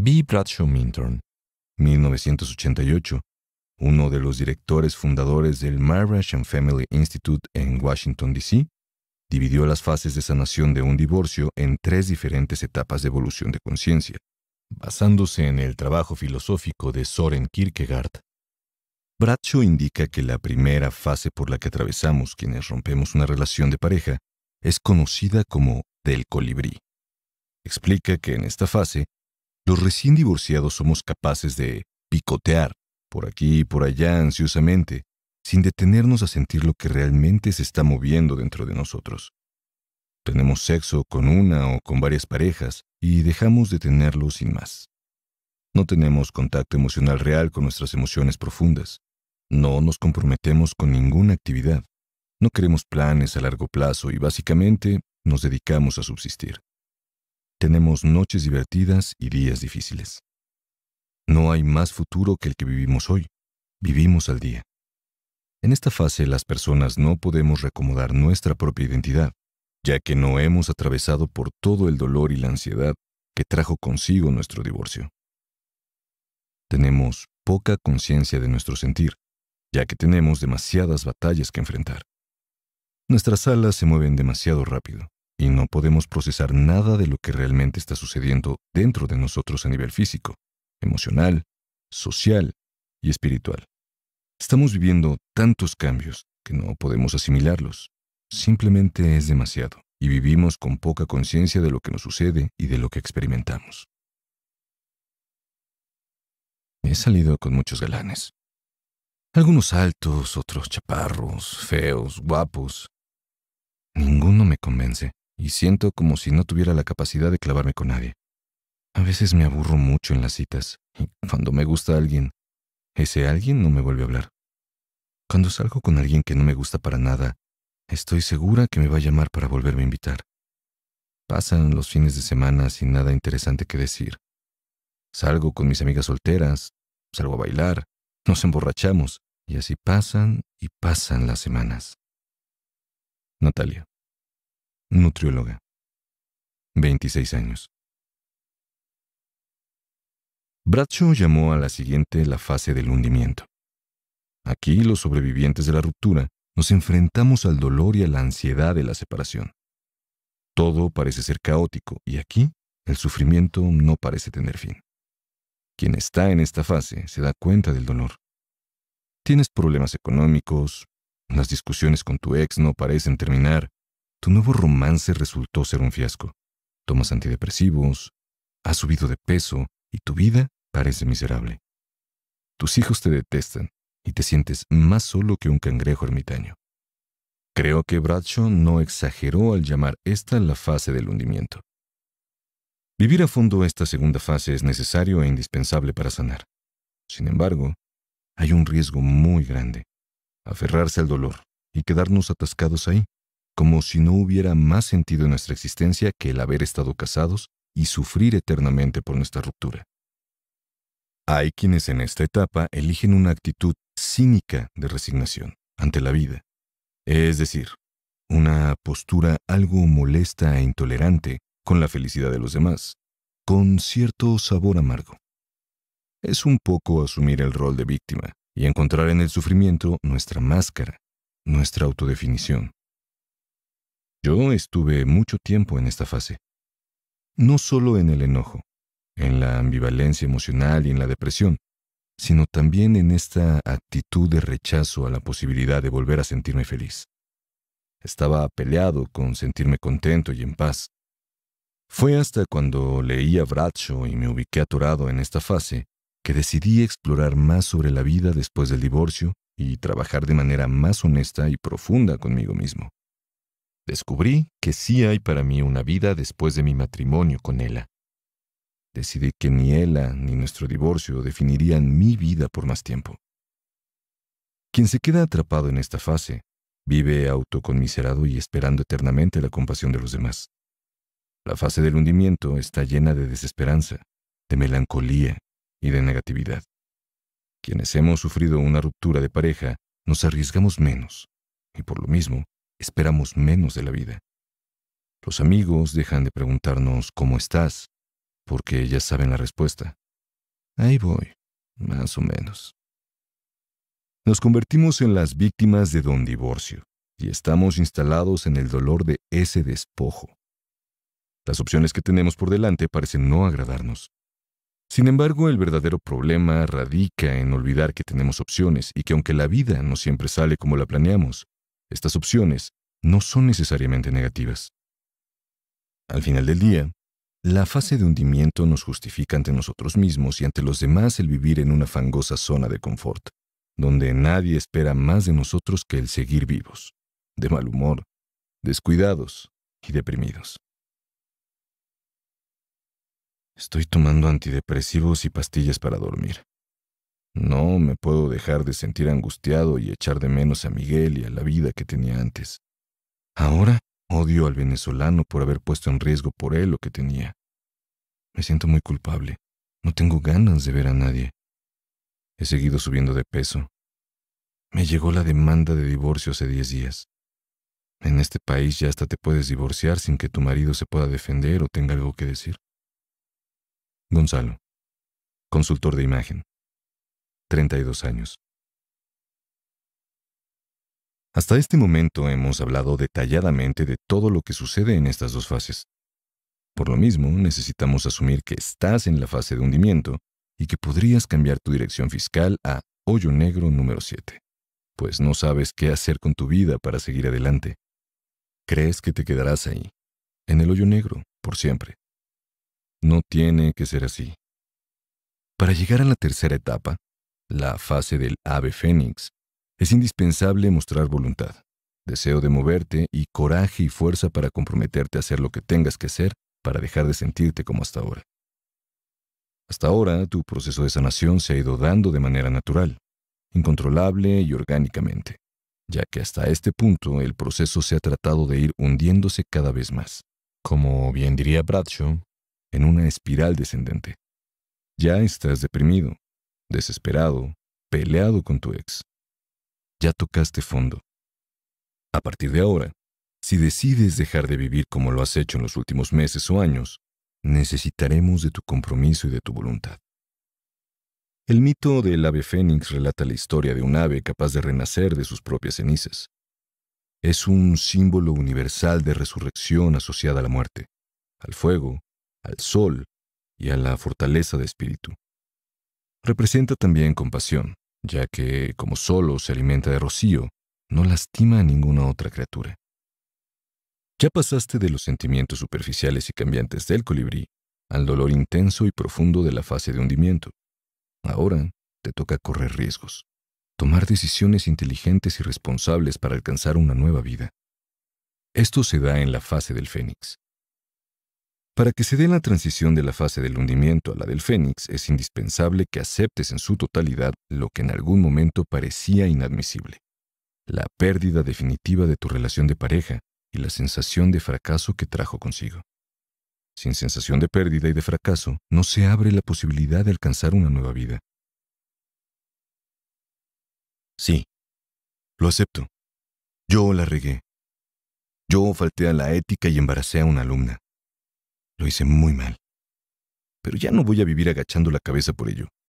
B. Bradshaw Minton, 1988, uno de los directores fundadores del Marriage and Family Institute en Washington, D.C., dividió las fases de sanación de un divorcio en tres diferentes etapas de evolución de conciencia, basándose en el trabajo filosófico de Soren Kierkegaard. Bradshaw indica que la primera fase por la que atravesamos quienes rompemos una relación de pareja es conocida como del colibrí. Explica que en esta fase los recién divorciados somos capaces de picotear por aquí y por allá ansiosamente, sin detenernos a sentir lo que realmente se está moviendo dentro de nosotros. Tenemos sexo con una o con varias parejas y dejamos de tenerlo sin más. No tenemos contacto emocional real con nuestras emociones profundas. No nos comprometemos con ninguna actividad. No queremos planes a largo plazo y básicamente nos dedicamos a subsistir. Tenemos noches divertidas y días difíciles. No hay más futuro que el que vivimos hoy. Vivimos al día. En esta fase las personas no podemos recomodar nuestra propia identidad, ya que no hemos atravesado por todo el dolor y la ansiedad que trajo consigo nuestro divorcio. Tenemos poca conciencia de nuestro sentir, ya que tenemos demasiadas batallas que enfrentar. Nuestras alas se mueven demasiado rápido y no podemos procesar nada de lo que realmente está sucediendo dentro de nosotros a nivel físico, emocional, social y espiritual. Estamos viviendo tantos cambios que no podemos asimilarlos. Simplemente es demasiado y vivimos con poca conciencia de lo que nos sucede y de lo que experimentamos. He salido con muchos galanes. Algunos altos, otros chaparros, feos, guapos. Ninguno me convence y siento como si no tuviera la capacidad de clavarme con nadie. A veces me aburro mucho en las citas y cuando me gusta alguien, ese alguien no me vuelve a hablar. Cuando salgo con alguien que no me gusta para nada, estoy segura que me va a llamar para volverme a invitar. Pasan los fines de semana sin nada interesante que decir. Salgo con mis amigas solteras, salgo a bailar, nos emborrachamos, y así pasan y pasan las semanas. Natalia nutrióloga. 26 años. Bradshaw llamó a la siguiente la fase del hundimiento. Aquí los sobrevivientes de la ruptura nos enfrentamos al dolor y a la ansiedad de la separación. Todo parece ser caótico y aquí el sufrimiento no parece tener fin. Quien está en esta fase se da cuenta del dolor. Tienes problemas económicos, las discusiones con tu ex no parecen terminar, tu nuevo romance resultó ser un fiasco. Tomas antidepresivos, has subido de peso y tu vida parece miserable. Tus hijos te detestan y te sientes más solo que un cangrejo ermitaño. Creo que Bradshaw no exageró al llamar esta la fase del hundimiento. Vivir a fondo esta segunda fase es necesario e indispensable para sanar. Sin embargo, hay un riesgo muy grande, aferrarse al dolor y quedarnos atascados ahí, como si no hubiera más sentido en nuestra existencia que el haber estado casados y sufrir eternamente por nuestra ruptura. Hay quienes en esta etapa eligen una actitud cínica de resignación ante la vida, es decir, una postura algo molesta e intolerante con la felicidad de los demás, con cierto sabor amargo. Es un poco asumir el rol de víctima y encontrar en el sufrimiento nuestra máscara, nuestra autodefinición. Yo estuve mucho tiempo en esta fase. No solo en el enojo, en la ambivalencia emocional y en la depresión, sino también en esta actitud de rechazo a la posibilidad de volver a sentirme feliz. Estaba peleado con sentirme contento y en paz. Fue hasta cuando leí a y me ubiqué atorado en esta fase que decidí explorar más sobre la vida después del divorcio y trabajar de manera más honesta y profunda conmigo mismo. Descubrí que sí hay para mí una vida después de mi matrimonio con Ella. Decidí que ni Ella ni nuestro divorcio definirían mi vida por más tiempo. Quien se queda atrapado en esta fase vive autoconmiserado y esperando eternamente la compasión de los demás. La fase del hundimiento está llena de desesperanza, de melancolía y de negatividad. Quienes hemos sufrido una ruptura de pareja nos arriesgamos menos y por lo mismo esperamos menos de la vida. Los amigos dejan de preguntarnos cómo estás, porque ya saben la respuesta. Ahí voy, más o menos. Nos convertimos en las víctimas de don divorcio y estamos instalados en el dolor de ese despojo. Las opciones que tenemos por delante parecen no agradarnos. Sin embargo, el verdadero problema radica en olvidar que tenemos opciones y que aunque la vida no siempre sale como la planeamos, estas opciones no son necesariamente negativas. Al final del día, la fase de hundimiento nos justifica ante nosotros mismos y ante los demás el vivir en una fangosa zona de confort, donde nadie espera más de nosotros que el seguir vivos, de mal humor, descuidados y deprimidos. Estoy tomando antidepresivos y pastillas para dormir. No me puedo dejar de sentir angustiado y echar de menos a Miguel y a la vida que tenía antes. Ahora odio al venezolano por haber puesto en riesgo por él lo que tenía. Me siento muy culpable. No tengo ganas de ver a nadie. He seguido subiendo de peso. Me llegó la demanda de divorcio hace diez días. En este país ya hasta te puedes divorciar sin que tu marido se pueda defender o tenga algo que decir. Gonzalo, consultor de imagen. 32 años. Hasta este momento hemos hablado detalladamente de todo lo que sucede en estas dos fases. Por lo mismo, necesitamos asumir que estás en la fase de hundimiento y que podrías cambiar tu dirección fiscal a hoyo negro número 7, pues no sabes qué hacer con tu vida para seguir adelante. Crees que te quedarás ahí, en el hoyo negro, por siempre. No tiene que ser así. Para llegar a la tercera etapa, la fase del ave fénix, es indispensable mostrar voluntad, deseo de moverte y coraje y fuerza para comprometerte a hacer lo que tengas que hacer para dejar de sentirte como hasta ahora. Hasta ahora, tu proceso de sanación se ha ido dando de manera natural, incontrolable y orgánicamente, ya que hasta este punto el proceso se ha tratado de ir hundiéndose cada vez más, como bien diría Bradshaw, en una espiral descendente. Ya estás deprimido, desesperado, peleado con tu ex. Ya tocaste fondo. A partir de ahora, si decides dejar de vivir como lo has hecho en los últimos meses o años, necesitaremos de tu compromiso y de tu voluntad. El mito del ave fénix relata la historia de un ave capaz de renacer de sus propias cenizas. Es un símbolo universal de resurrección asociada a la muerte, al fuego, al sol y a la fortaleza de espíritu. Representa también compasión, ya que, como solo se alimenta de rocío, no lastima a ninguna otra criatura. Ya pasaste de los sentimientos superficiales y cambiantes del colibrí al dolor intenso y profundo de la fase de hundimiento. Ahora te toca correr riesgos, tomar decisiones inteligentes y responsables para alcanzar una nueva vida. Esto se da en la fase del fénix, para que se dé la transición de la fase del hundimiento a la del fénix, es indispensable que aceptes en su totalidad lo que en algún momento parecía inadmisible. La pérdida definitiva de tu relación de pareja y la sensación de fracaso que trajo consigo. Sin sensación de pérdida y de fracaso, no se abre la posibilidad de alcanzar una nueva vida. Sí, lo acepto. Yo la regué. Yo falté a la ética y embaracé a una alumna. Lo hice muy mal. Pero ya no voy a vivir agachando la cabeza por ello.